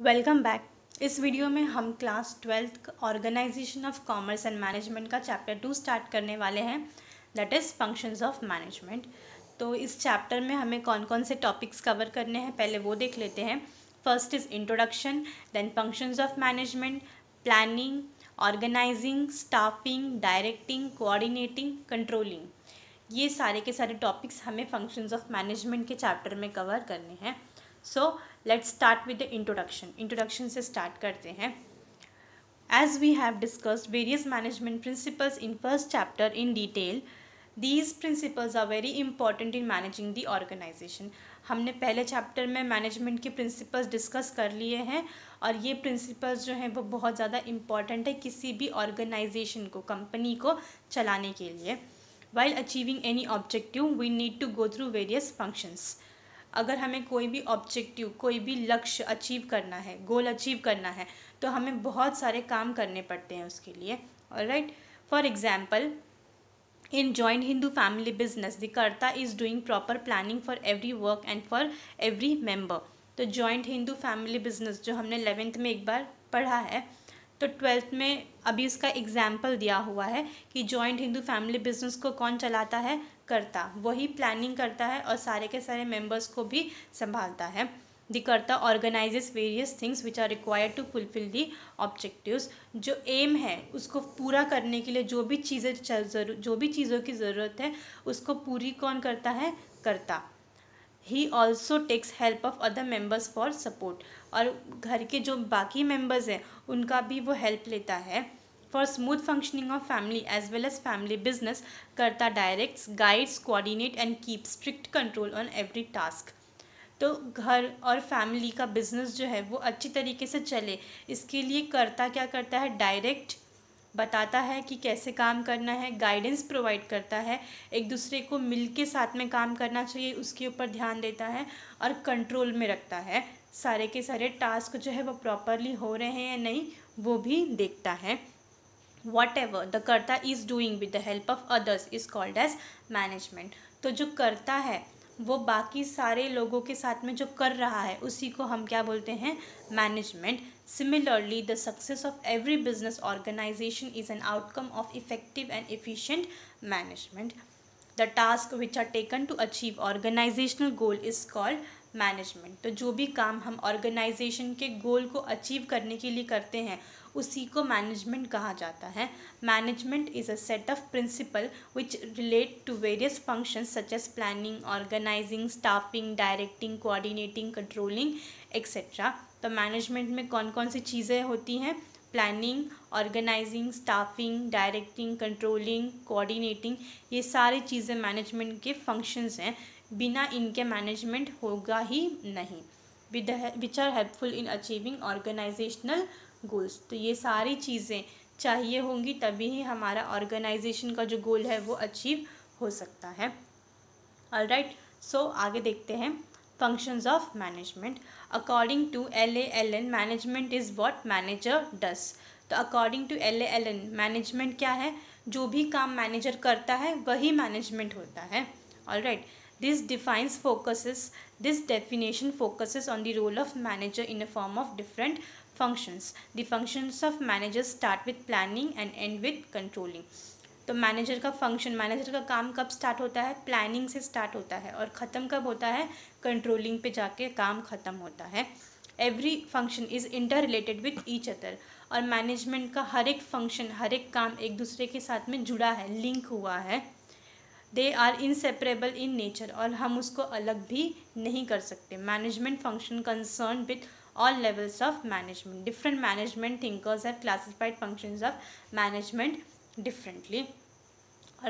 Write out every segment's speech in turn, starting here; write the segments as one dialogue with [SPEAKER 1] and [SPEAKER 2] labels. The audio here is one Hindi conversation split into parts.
[SPEAKER 1] वेलकम बैक इस वीडियो में हम class twelfth organisation of commerce and management का चैप्टर टू स्टार्ट करने वाले हैं that is functions of management तो इस चैप्टर में हमें कौन कौन से टॉपिक्स कवर करने हैं पहले वो देख लेते हैं first is introduction then functions of management planning organising staffing directing coordinating controlling ये सारे के सारे टॉपिक्स हमें फंक्शंस ऑफ मैनेजमेंट के चैप्टर में कवर करने हैं so let's start with the introduction introduction से स्टार्ट करते हैं as we have discussed various management principles in first chapter in detail these principles are very important in managing the organisation हमने पहले चैप्टर में मैनेजमेंट के प्रिंसिपल्स डिस्कस कर लिए हैं और ये प्रिंसिपल्स जो हैं वो बहुत ज़्यादा इम्पॉर्टेंट है किसी भी ऑर्गेनाइजेशन को कंपनी को चलाने के लिए while achieving any objective we need to go through various functions अगर हमें कोई भी ऑब्जेक्टिव कोई भी लक्ष्य अचीव करना है गोल अचीव करना है तो हमें बहुत सारे काम करने पड़ते हैं उसके लिए और right for example in joint Hindu family business the karta is doing proper planning for every work and for every member तो जॉइंट हिंदू फैमिली बिजनेस जो हमने एलेवेंथ में एक बार पढ़ा है तो ट्वेल्थ में अभी इसका एग्जाम्पल दिया हुआ है कि जॉइंट हिंदू फैमिली बिजनेस को कौन चलाता है करता वही प्लानिंग करता है और सारे के सारे मेंबर्स को भी संभालता है the karta organises various things which are required to fulfil the objectives जो एम है उसको पूरा करने के लिए जो भी चीज़ें जो भी चीज़ों की ज़रूरत है उसको पूरी कौन करता है karta he also takes help of other members for support और घर के जो बाकी मेंबर्स हैं उनका भी वो हेल्प लेता है for smooth functioning of family as well as family business karta directs guides coordinate and keep strict control on every task तो घर और फैमिली का बिजनेस जो है वो अच्छी तरीके से चले इसके लिए करता क्या करता है डायरेक्ट बताता है कि कैसे काम करना है गाइडेंस प्रोवाइड करता है एक दूसरे को मिल के साथ में काम करना चाहिए उसके ऊपर ध्यान देता है और कंट्रोल में रखता है सारे के सारे टास्क जो है वो प्रॉपरली हो रहे हैं या नहीं वो भी देखता है whatever the karta is doing with the help of others is called as management तो जो करता है वो बाकी सारे लोगों के साथ में जो कर रहा है उसी को हम क्या बोलते हैं management similarly the success of every business organisation is an outcome of effective and efficient management the task which are taken to achieve organisational goal is called management तो जो भी काम हम ऑर्गेनाइजेशन के गोल को अचीव करने के लिए करते हैं उसी को मैनेजमेंट कहा जाता है management is a set of principle which relate to various functions such as planning organising staffing directing coordinating controlling et cetera तो मैनेजमेंट में कौन कौन सी चीज़ें होती हैं planning organising staffing directing controlling coordinating ये सारी चीज़ें मैनेजमेंट के फंक्शंस हैं बिना इनके मैनेजमेंट होगा ही नहीं with which are helpful in achieving organisational goals तो ये सारी चीज़ें चाहिए होंगी तभी ही हमारा ऑर्गेनाइजेशन का जो गोल है वो अचीव हो सकता है ऑल राइट सो आगे देखते हैं of management according to L L N management is what manager does तो according to L L N management क्या है जो भी काम मैनेजर करता है वही मैनेजमेंट होता है all right right. This defines focuses, this definition focuses on the role of manager in a form of different functions. The functions of managers start with planning and end with controlling. तो मैनेजर का फंक्शन मैनेजर का काम कब स्टार्ट होता है प्लानिंग से स्टार्ट होता है और ख़त्म कब होता है कंट्रोलिंग पे जाके काम ख़त्म होता है every function is interrelated with each other और मैनेजमेंट का हर एक फंक्शन हर एक काम एक दूसरे के साथ में जुड़ा है लिंक हुआ है they are inseparable in nature और हम उसको अलग भी नहीं कर सकते management function concern with all levels of management different management thinkers have classified function of management differently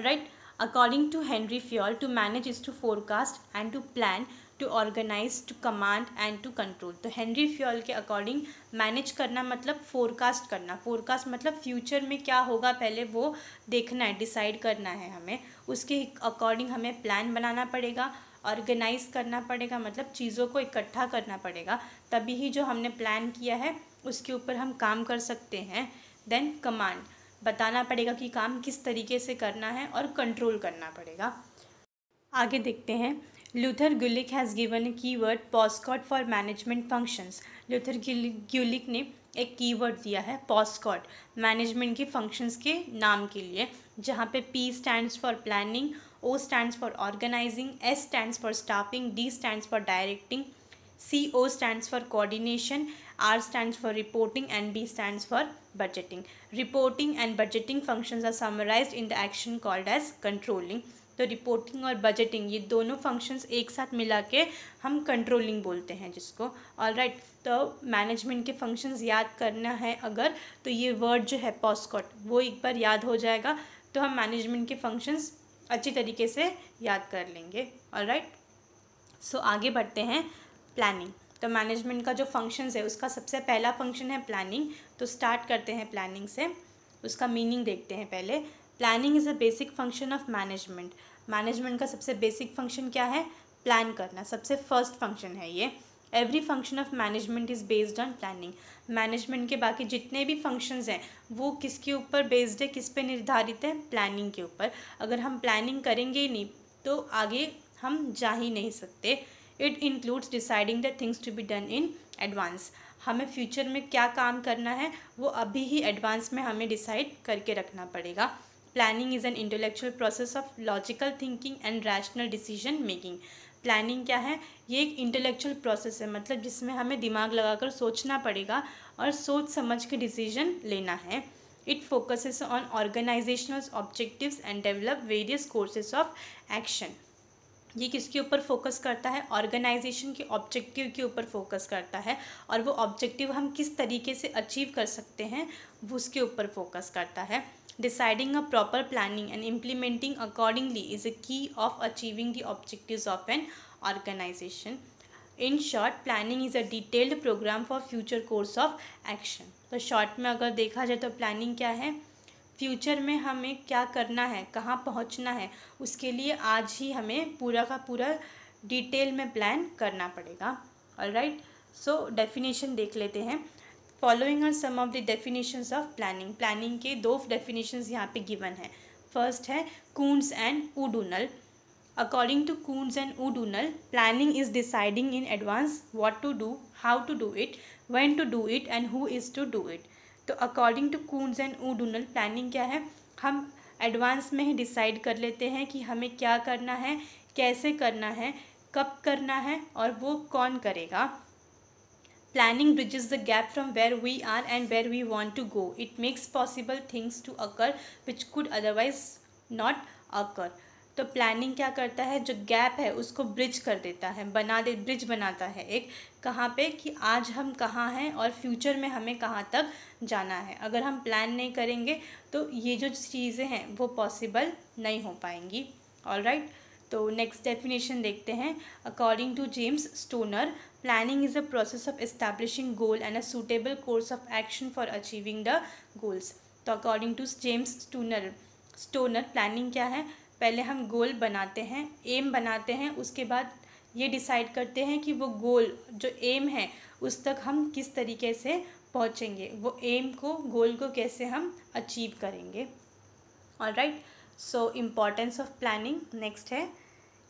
[SPEAKER 1] right according to Henry Fayol to manage is to forecast and to plan to organise to command and to control तो हेनरी फ्यूल के अकॉर्डिंग मैनेज करना मतलब फोरकास्ट करना फोरकास्ट मतलब फ्यूचर में क्या होगा पहले वो देखना है डिसाइड करना है हमें उसके अकॉर्डिंग हमें प्लान बनाना पड़ेगा ऑर्गेनाइज करना पड़ेगा मतलब चीज़ों को इकट्ठा करना पड़ेगा तभी ही जो हमने प्लान किया है उसके ऊपर हम काम कर सकते हैं देन कमांड बताना पड़ेगा कि काम किस तरीके से करना है और कंट्रोल करना पड़ेगा आगे देखते हैं Luther Gulick has given a word पॉस्कॉट for management functions Luther Gulick ने एक कीवर्ड दिया है पॉस्कॉट मैनेजमेंट के फंक्शंस के नाम के लिए जहाँ पे P stand for planning O stand for organising S stand for staffing D stand for directing C O stand for coordination R stand for reporting and B stand for budgeting reporting and budgeting function are summarise in the action called as controlling तो रिपोर्टिंग और बजटिंग ये दोनों फंक्शंस एक साथ मिला के हम कंट्रोलिंग बोलते हैं जिसको ऑल राइट तो मैनेजमेंट के फंक्शंस याद करना है अगर तो ये वर्ड जो है पॉस्कॉट वो एक बार याद हो जाएगा तो हम मैनेजमेंट के फंक्शंस अच्छी तरीके से याद कर लेंगे ऑल राइट सो आगे बढ़ते हैं प्लानिंग तो मैनेजमेंट का जो फंक्शंस है उसका सबसे पहला फंक्शन है प्लानिंग तो स्टार्ट करते हैं प्लानिंग से उसका मीनिंग देखते हैं पहले planning is a basic function of management management का सबसे बेसिक फंक्शन क्या है प्लान करना सबसे फर्स्ट फंक्शन है ये every function of management is based on planning management के बाकी जितने भी फंक्शंस हैं वो किसके ऊपर बेस्ड है किस पे निर्धारित है प्लानिंग के ऊपर अगर हम प्लानिंग करेंगे ही नहीं तो आगे हम जा ही नहीं सकते it includes deciding the things to be done in advance हमें फ्यूचर में क्या काम करना है वो अभी ही एडवांस में हमें डिसाइड करके रखना पड़ेगा planning is an intellectual process of logical thinking and rational decision making planning क्या है ये एक इंटेलेक्चुअल प्रोसेस है मतलब जिसमें हमें दिमाग लगाकर सोचना पड़ेगा और सोच समझ के डिसीजन लेना है it focuses on organisational objectives and develop various courses of action ये किसके ऊपर फोकस करता है ऑर्गेनाइजेशन के ऑब्जेक्टिव के ऊपर फोकस करता है और वो ऑब्जेक्टिव हम किस तरीके से अचीव कर सकते हैं उसके ऊपर फोकस करता है Deciding a proper planning and implementing accordingly is a key of achieving the objectives of an organization. in short planning is a detailed program for future course of action तो शॉर्ट में अगर देखा जाए तो प्लानिंग क्या है फ्यूचर में हमें क्या करना है कहाँ पहुँचना है उसके लिए आज ही हमें पूरा का पूरा डिटेल में प्लान करना पड़ेगा ऑल राइट सो डेफिनेशन देख लेते हैं following are some of the definitions of planning planning के दो डेफिनेशंस यहाँ पे गिवन है फर्स्ट है Koontz and O'Donnell according to Koontz and O'Donnell planning is deciding in advance what to do how to do it when to do it and who is to do it तो according to Koontz and O'Donnell planning क्या है हम एडवांस में ही डिसाइड कर लेते हैं कि हमें क्या करना है कैसे करना है कब करना है और वो कौन करेगा Planning bridges the gap from where we are and where we want to go. It makes possible things to occur which could otherwise not occur. तो प्लानिंग क्या करता है जो गैप है उसको ब्रिज कर देता है बना दे ब्रिज बनाता है एक कहाँ पे कि आज हम कहाँ हैं और फ्यूचर में हमें कहाँ तक जाना है अगर हम प्लान नहीं करेंगे तो ये जो चीज़ें हैं वो पॉसिबल नहीं हो पाएंगी ऑल राइट right? तो नेक्स्ट डेफिनेशन देखते हैं according to James Stoner Planning is a process of establishing goal and a suitable course of action for achieving the goals. तो according to James Stoner Stoner planning क्या है पहले हम गोल बनाते हैं एम बनाते हैं उसके बाद ये डिसाइड करते हैं कि वो गोल जो एम है उस तक हम किस तरीके से पहुँचेंगे वो एम को गोल को कैसे हम अचीव करेंगे all right so importance of planning next है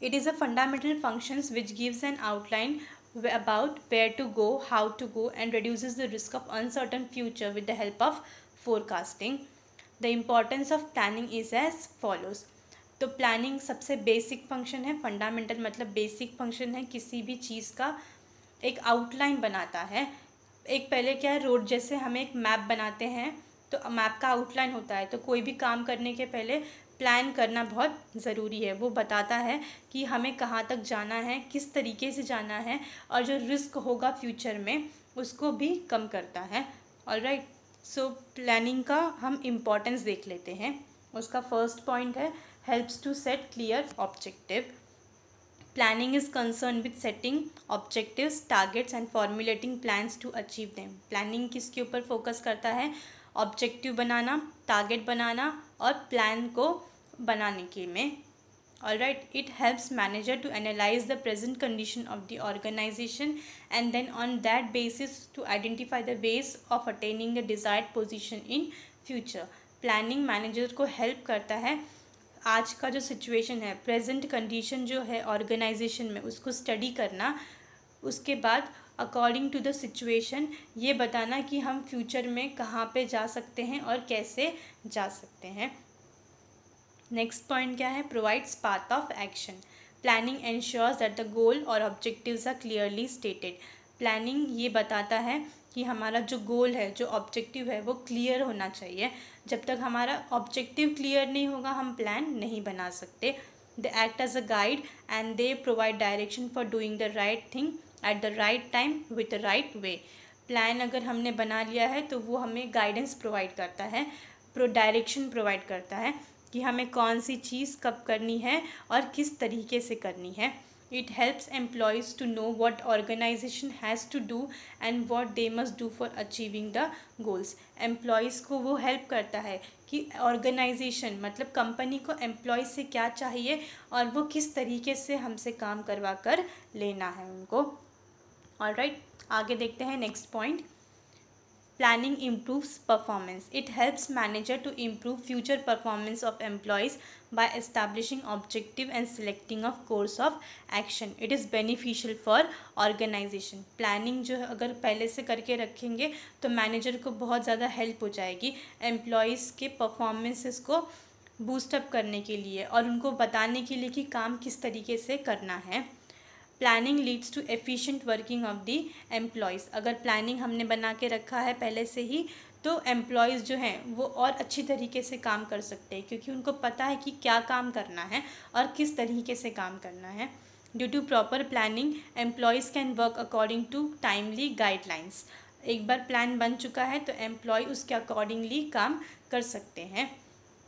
[SPEAKER 1] it is a fundamental functions which gives an outline about where to go, how to go, and reduces the risk of uncertain future with the help of forecasting. The importance of planning is as follows. तो प्लानिंग सबसे बेसिक फंक्शन है फंडामेंटल मतलब बेसिक फंक्शन है किसी भी चीज़ का एक आउटलाइन बनाता है एक पहले क्या है रोड जैसे हम एक मैप बनाते हैं तो मैप का आउटलाइन होता है तो कोई भी काम करने के पहले प्लान करना बहुत ज़रूरी है वो बताता है कि हमें कहाँ तक जाना है किस तरीके से जाना है और जो रिस्क होगा फ्यूचर में उसको भी कम करता है ऑल राइट सो प्लानिंग का हम इम्पोर्टेंस देख लेते हैं उसका फर्स्ट पॉइंट है helps to set clear objective planning is concern with setting objective targets and formulating plans to achieve them planning किसके ऊपर फोकस करता है ऑब्जेक्टिव बनाना टारगेट बनाना और प्लान को बनाने के में all right it helps manager to analyse the present condition of the organisation and then on that basis to identify the base of attaining the desired position in future planning manager को हेल्प करता है आज का जो सिचुएशन है प्रेजेंट कंडीशन जो है ऑर्गेनाइजेशन में उसको स्टडी करना उसके बाद अकॉर्डिंग टू द सिचुएशन ये बताना कि हम फ्यूचर में कहाँ पे जा सकते हैं और कैसे जा सकते हैं नेक्स्ट पॉइंट क्या है provides path of action planning ensures that the goal और objectives are clearly stated planning ये बताता है कि हमारा जो गोल है जो ऑब्जेक्टिव है वो क्लियर होना चाहिए जब तक हमारा ऑब्जेक्टिव क्लियर नहीं होगा हम प्लान नहीं बना सकते they act as a guide and they provide direction for doing the right thing at the right time with the right way plan अगर हमने बना लिया है तो वो हमें गाइडेंस प्रोवाइड करता है प्रो डायरेक्शन प्रोवाइड करता है कि हमें कौन सी चीज़ कब करनी है और किस तरीके से करनी है it helps employees to know what organisation has to do and what they must do for achieving the goals employees को वो हेल्प करता है कि ऑर्गेनाइजेशन मतलब कंपनी को एम्प्लॉय से क्या चाहिए और वो किस तरीके से हमसे काम करवा कर लेना है उनको और राइट right, आगे देखते हैं next point Planning improves performance. It helps manager to improve future performance of employees by establishing objective and selecting of course of action. It is beneficial for organization. Planning jo hai agar pehle se karke rakhenge to manager ko bahut zyada help ho jayegi employees ke performances ko boost up karne ke liye aur unko batane ke liye ki kaam kis tarike se karna hai planning leads to efficient working of the employees अगर प्लानिंग हमने बना के रखा है पहले से ही तो एम्प्लॉयज़ जो हैं वो और अच्छी तरीके से काम कर सकते हैं क्योंकि उनको पता है कि क्या काम करना है और किस तरीके से काम करना है due to proper planning employees can work according to timely guidelines एक बार प्लान बन चुका है तो एम्प्लॉय उसके अकॉर्डिंगली काम कर सकते हैं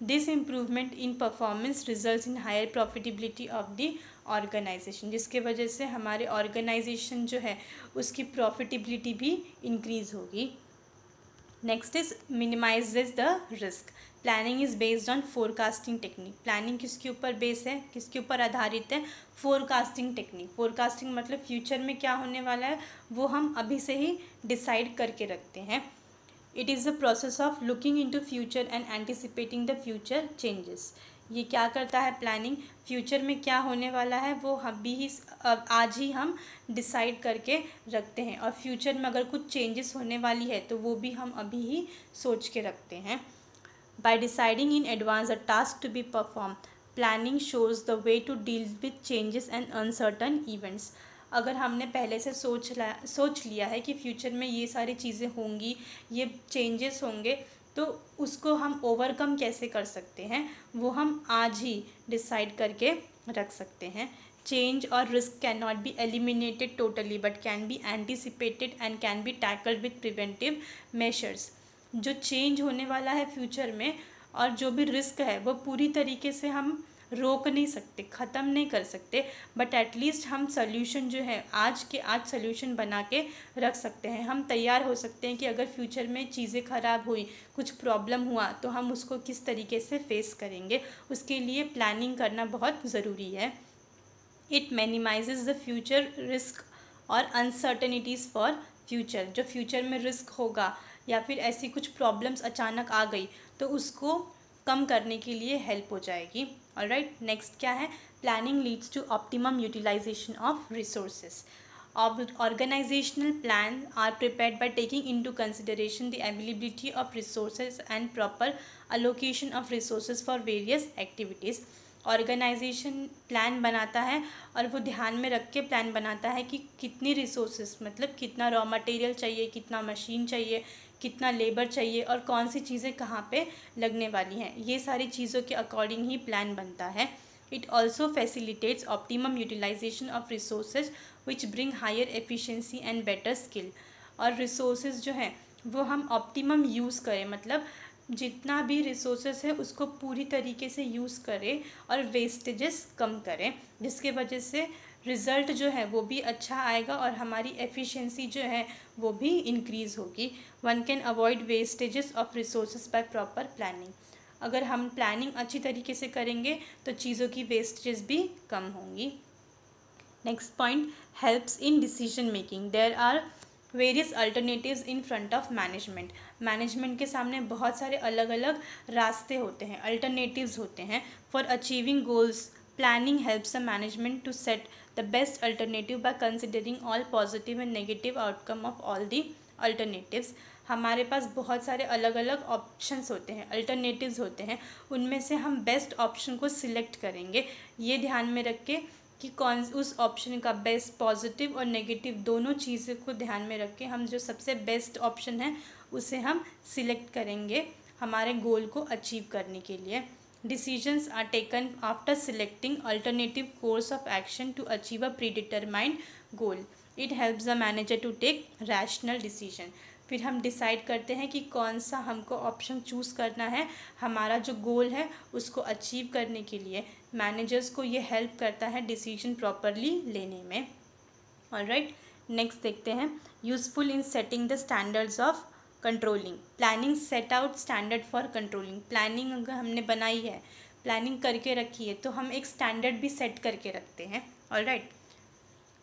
[SPEAKER 1] this improvement in performance result in higher profitability of the organisation जिसके वजह से हमारे ऑर्गेनाइजेशन जो है उसकी प्रॉफिटेबिलिटी भी इंक्रीज़ होगी next is minimises the risk planning is based on forecasting technique planning किसके ऊपर बेस है किसके ऊपर आधारित है फोरकास्टिंग टेक्निक फोरकास्टिंग मतलब फ्यूचर में क्या होने वाला है वो हम अभी से ही डिसाइड करके रखते हैं it is the process of looking into future and anticipating the future changes ये क्या करता है प्लानिंग फ्यूचर में क्या होने वाला है वो हम भी ही आज ही हम डिसाइड करके रखते हैं और फ्यूचर में अगर कुछ चेंजेस होने वाली है तो वो भी हम अभी ही सोच के रखते हैं by deciding in advance a task to be perform planning shows the way to deal with changes and uncertain events अगर हमने पहले से सोच ला सोच लिया है कि फ्यूचर में ये सारी चीज़ें होंगी ये चेंजेस होंगे तो उसको हम ओवरकम कैसे कर सकते हैं वो हम आज ही डिसाइड करके रख सकते हैं चेंज और risk cannot be eliminated totally but can be anticipated and can be tackled with preventive measures जो चेंज होने वाला है फ्यूचर में और जो भी रिस्क है वो पूरी तरीके से हम रोक नहीं सकते ख़त्म नहीं कर सकते बट एटलीस्ट हम सोल्यूशन जो है आज के आज सोल्यूशन बना के रख सकते हैं हम तैयार हो सकते हैं कि अगर फ्यूचर में चीज़ें ख़राब हुई कुछ प्रॉब्लम हुआ तो हम उसको किस तरीके से फेस करेंगे उसके लिए प्लानिंग करना बहुत ज़रूरी है it minimise the future risk और अनसर्टनिटीज़ फॉर फ्यूचर जो फ्यूचर में रिस्क होगा या फिर ऐसी कुछ प्रॉब्लम्स अचानक आ गई तो उसको कम करने के लिए हेल्प हो जाएगी और राइट नेक्स्ट क्या है planning leads to optimum utilisation of resources organisational plan are prepare by taking into consideration the availability of resources and proper allocation of resources for various activities organisation plan बनाता है और वो ध्यान में रख के प्लान बनाता है कि कितनी रिसोर्सेज मतलब कितना रॉ मटेरियल चाहिए कितना मशीन चाहिए कितना लेबर चाहिए और कौन सी चीज़ें कहाँ पे लगने वाली हैं ये सारी चीज़ों के अकॉर्डिंग ही प्लान बनता है it also facilitates optimum utilisation of resource which bring higher efficiency and better skill और रिसोर्स जो हैं वो हम ऑप्टिमम यूज़ करें मतलब जितना भी रिसोर्सेस है उसको पूरी तरीके से यूज़ करें और वेस्टेजेस कम करें जिसके वजह से रिज़ल्ट जो है वो भी अच्छा आएगा और हमारी एफिशिएंसी जो है वो भी इंक्रीज़ होगी one can avoid wastages of resource by proper planning अगर हम प्लानिंग अच्छी तरीके से करेंगे तो चीज़ों की वेस्टेजेस भी कम होंगी next point helps in decision making there are various alternative in front of management management के सामने बहुत सारे अलग अलग रास्ते होते हैं अल्टरनेटिव होते हैं for achieving goals Planning helps the management to set the best alternative by considering all positive and negative outcome of all the alternatives हमारे पास बहुत सारे अलग अलग ऑप्शंस होते हैं अल्टरनेटिव्स होते हैं उनमें से हम बेस्ट ऑप्शन को सिलेक्ट करेंगे ये ध्यान में रख के कि कौन उस ऑप्शन का बेस्ट पॉजिटिव और नेगेटिव दोनों चीज़ों को ध्यान में रख के हम जो सबसे बेस्ट ऑप्शन है उसे हम सिलेक्ट करेंगे हमारे गोल को अचीव करने के लिए decisions are taken after selecting alternative course of action to achieve a predetermined goal it helps the manager to take rational decision फिर हम डिसाइड करते हैं कि कौन सा हमको ऑप्शन चूज़ करना है हमारा जो गोल है उसको अचीव करने के लिए मैनेजर्स को ये हेल्प करता है डिसीजन प्रॉपरली लेने में ऑलराइट नेक्स्ट right? देखते हैं useful in setting the standards of controlling planning set out standard for controlling planning अगर हमने बनाई है प्लानिंग करके रखी है तो हम एक स्टैंडर्ड भी सेट करके रखते हैं ऑल राइट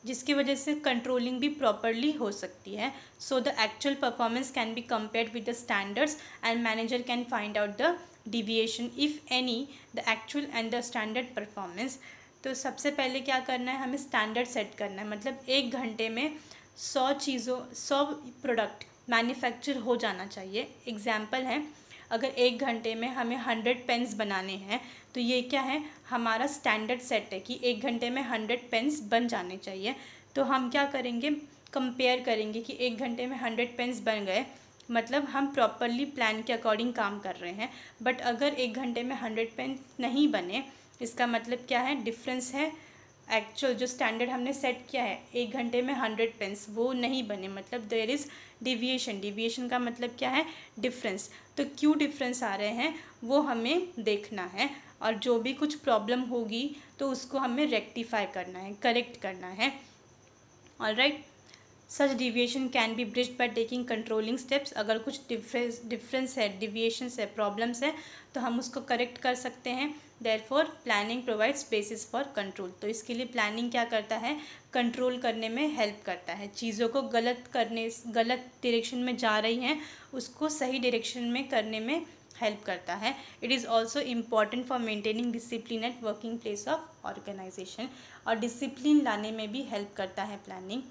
[SPEAKER 1] जिसकी वजह से कंट्रोलिंग भी प्रॉपरली हो सकती है so the actual performance can be compared with the standards and manager can find out the deviation if any the actual and the standard performance तो सबसे पहले क्या करना है हमें स्टैंडर्ड सेट करना है मतलब एक घंटे में सौ चीज़ों सौ प्रोडक्ट मैन्युफैक्चर हो जाना चाहिए एग्ज़ाम्पल है अगर एक घंटे में हमें हंड्रेड पेन्स बनाने हैं तो ये क्या है हमारा स्टैंडर्ड सेट है कि एक घंटे में हंड्रेड पेन्स बन जाने चाहिए तो हम क्या करेंगे कंपेयर करेंगे कि एक घंटे में हंड्रेड पेन्स बन गए मतलब हम प्रॉपरली प्लान के अकॉर्डिंग काम कर रहे हैं बट अगर एक घंटे में हंड्रेड पेन नहीं बने इसका मतलब क्या है डिफरेंस है एक्चुअल जो स्टैंडर्ड हमने सेट किया है एक घंटे में हंड्रेड पेंस वो नहीं बने मतलब देर इज़ डिविएशन डिविएशन का मतलब क्या है डिफरेंस तो क्यों डिफरेंस आ रहे हैं वो हमें देखना है और जो भी कुछ प्रॉब्लम होगी तो उसको हमें रेक्टिफाई करना है करेक्ट करना है all right right? Such deviation can be bridge by taking controlling steps अगर कुछ डिफरेंस डिफरेंस है डिविएशंस है प्रॉब्लम्स है तो हम उसको करेक्ट कर सकते हैं therefore planning provides basis for control तो इसके लिए प्लानिंग क्या करता है कंट्रोल करने में हेल्प करता है चीज़ों को गलत करने गलत डिरेक्शन में जा रही हैं उसको सही डरेक्शन में करने में हेल्प करता है it is also important for maintaining discipline at working place of organisation और डिसिप्लिन लाने में भी हेल्प करता है प्लानिंग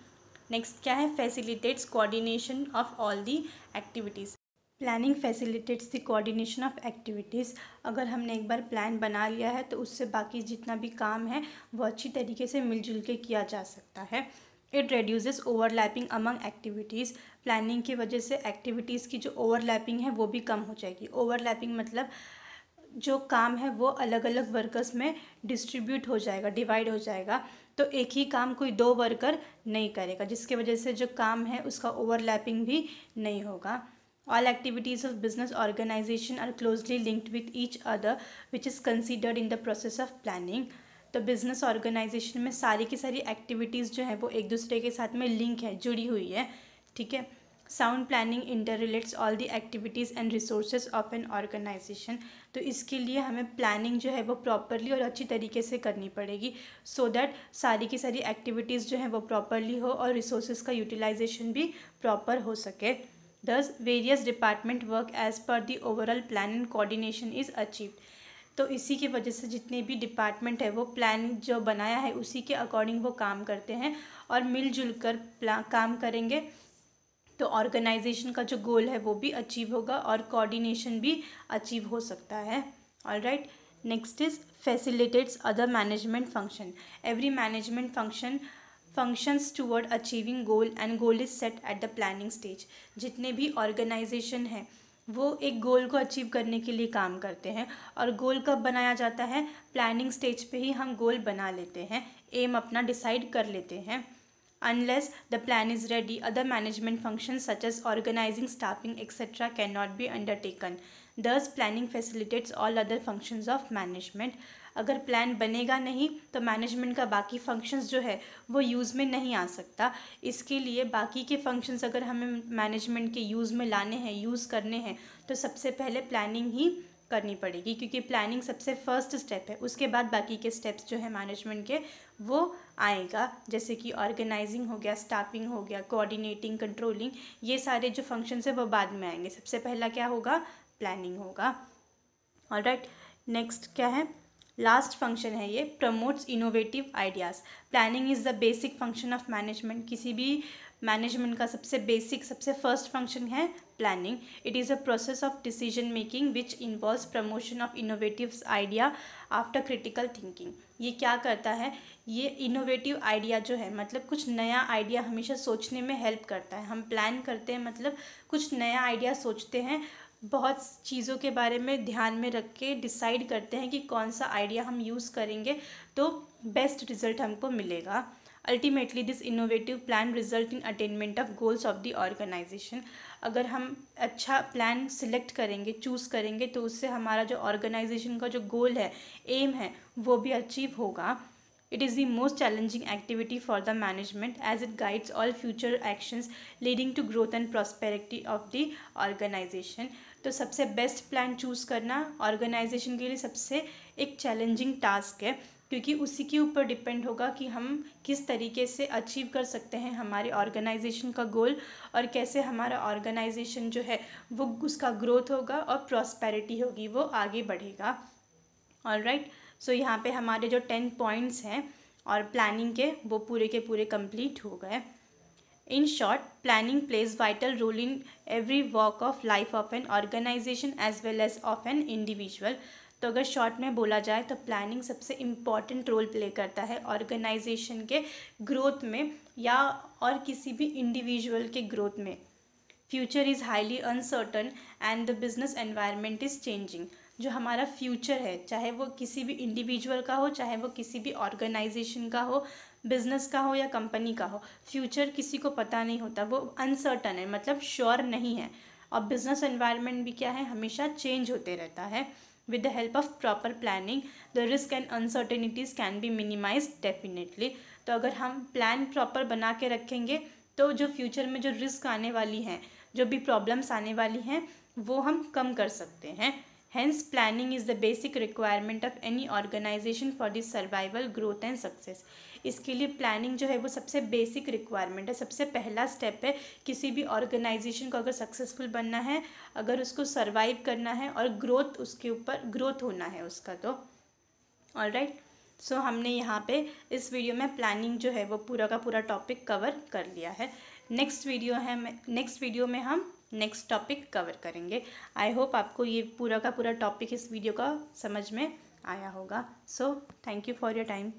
[SPEAKER 1] नेक्स्ट क्या है facilitates coordination of all the activities planning facilitates the coordination of activities अगर हमने एक बार प्लान बना लिया है तो उससे बाकी जितना भी काम है वो अच्छी तरीके से मिलजुल के किया जा सकता है it reduces overlapping among activities planning की वजह से एक्टिविटीज़ की जो ओवरलैपिंग है वो भी कम हो जाएगी ओवरलैपिंग मतलब जो काम है वो अलग अलग वर्कर्स में डिस्ट्रीब्यूट हो जाएगा डिवाइड हो जाएगा तो एक ही काम कोई दो वर्कर नहीं करेगा जिसके वजह से जो काम है उसका ओवरलैपिंग भी नहीं होगा all activities of business organisation are closely linked with each other which is considered in the process of planning तो बिजनेस ऑर्गेनाइजेशन में सारी की सारी एक्टिविटीज़ जो हैं वो एक दूसरे के साथ में लिंक है जुड़ी हुई है ठीक है sound planning interrelates all the activities and resources of an organisation तो इसके लिए हमें प्लानिंग जो है वो प्रॉपरली और अच्छी तरीके से करनी पड़ेगी सो so दैट सारी की सारी एक्टिविटीज़ जो हैं वो प्रॉपरली हो और रिसोर्सेज का यूटिलाइजेशन भी प्रॉपर हो सके दस various department work as per the overall plan and coordination is achieved तो इसी की वजह से जितने भी डिपार्टमेंट है वो प्लान जो बनाया है उसी के अकॉर्डिंग वो काम करते हैं और मिलजुल कर काम करेंगे तो ऑर्गेनाइजेशन का जो गोल है वो भी अचीव होगा और कोऑर्डिनेशन भी अचीव हो सकता है all right next is facilitates other management function every management function functions toward achieving goal and goal is set at the planning stage जितने भी ऑर्गेनाइजेशन हैं वो एक गोल को अचीव करने के लिए काम करते हैं और गोल कब बनाया जाता है प्लानिंग स्टेज पे ही हम गोल बना लेते हैं एम अपना डिसाइड कर लेते हैं unless the plan is ready other management functions such as organizing staffing etc cannot be undertaken thus planning facilitates all other functions of management अगर प्लान बनेगा नहीं तो मैनेजमेंट का बाकी फंक्शंस जो है वो यूज़ में नहीं आ सकता इसके लिए बाकी के फंक्शंस अगर हमें मैनेजमेंट के यूज़ में लाने हैं यूज़ करने हैं तो सबसे पहले प्लानिंग ही करनी पड़ेगी क्योंकि प्लानिंग सबसे फर्स्ट स्टेप है उसके बाद बाकी के स्टेप्स जो है मैनेजमेंट के वो आएगा जैसे कि ऑर्गेनाइजिंग हो गया स्टाफिंग हो गया कोऑर्डिनेटिंग कंट्रोलिंग ये सारे जो फंक्शंस है वो बाद में आएंगे सबसे पहला क्या होगा प्लानिंग होगा और राइट नेक्स्ट क्या है लास्ट फंक्शन है ये promotes innovative ideas planning is the basic function of management किसी भी uh, मैनेजमेंट का सबसे बेसिक सबसे फर्स्ट फंक्शन है planning it is a process of decision making which involves promotion of innovative idea after critical thinking ये क्या करता है ये इनोवेटिव आइडिया जो है मतलब कुछ नया आइडिया हमेशा सोचने में हेल्प करता है हम प्लान करते हैं मतलब कुछ नया आइडिया सोचते हैं बहुत चीज़ों के बारे में ध्यान में रख के डिसाइड करते हैं कि कौन सा आइडिया हम यूज़ करेंगे तो बेस्ट रिज़ल्ट हमको मिलेगा ultimately this innovative plan result in attainment of goals of the organisation अगर हम अच्छा प्लान सिलेक्ट करेंगे चूज़ करेंगे तो उससे हमारा जो ऑर्गेनाइजेशन का जो गोल है एम है वो भी अचीव होगा it is the most challenging activity for the management as it guides all future actions leading to growth and prosperity of the organisation तो सबसे बेस्ट प्लान चूज़ करना ऑर्गेनाइजेशन के लिए सबसे एक चैलेंजिंग टास्क है क्योंकि उसी के ऊपर डिपेंड होगा कि हम किस तरीके से अचीव कर सकते हैं हमारे ऑर्गेनाइजेशन का गोल और कैसे हमारा ऑर्गेनाइजेशन जो है वो उसका ग्रोथ होगा और प्रॉस्पेरिटी होगी वो आगे बढ़ेगा ऑल राइट सो यहाँ पे हमारे जो टेन पॉइंट्स हैं और प्लानिंग के वो पूरे के पूरे कंप्लीट हो गए in short planning plays vital role in every walk of life of an organisation as well as of an individual तो अगर शॉर्ट में बोला जाए तो प्लानिंग सबसे इम्पॉर्टेंट रोल प्ले करता है ऑर्गेनाइजेशन के ग्रोथ में या और किसी भी इंडिविजुअल के ग्रोथ में future is highly uncertain and the business environment is changing जो हमारा फ्यूचर है चाहे वो किसी भी इंडिविजुअल का हो चाहे वो किसी भी ऑर्गेनाइजेशन का हो बिजनेस का हो या कंपनी का हो फ्यूचर किसी को पता नहीं होता वो अनसर्टन है मतलब श्योर नहीं है और बिजनेस एनवायरनमेंट भी क्या है हमेशा चेंज होते रहता है With the help of proper planning, the risk and uncertainties can be minimized definitely. तो अगर हम प्लान प्रॉपर बना के रखेंगे तो जो फ्यूचर में जो रिस्क आने वाली हैं जो भी प्रॉब्लम्स आने वाली हैं वो हम कम कर सकते हैं Hence, planning is the basic requirement of any organization for the survival, growth and success. इसके लिए प्लानिंग जो है वो सबसे बेसिक रिक्वायरमेंट है सबसे पहला स्टेप है किसी भी ऑर्गेनाइजेशन को अगर सक्सेसफुल बनना है अगर उसको सरवाइव करना है और ग्रोथ उसके ऊपर ग्रोथ होना है उसका तो ऑल राइट सो हमने यहाँ पे इस वीडियो में प्लानिंग जो है वो पूरा का पूरा टॉपिक कवर कर लिया है नेक्स्ट वीडियो है नेक्स्ट वीडियो में हम नेक्स्ट टॉपिक कवर करेंगे आई होप आपको ये पूरा का पूरा टॉपिक इस वीडियो का समझ में आया होगा so thank you for your time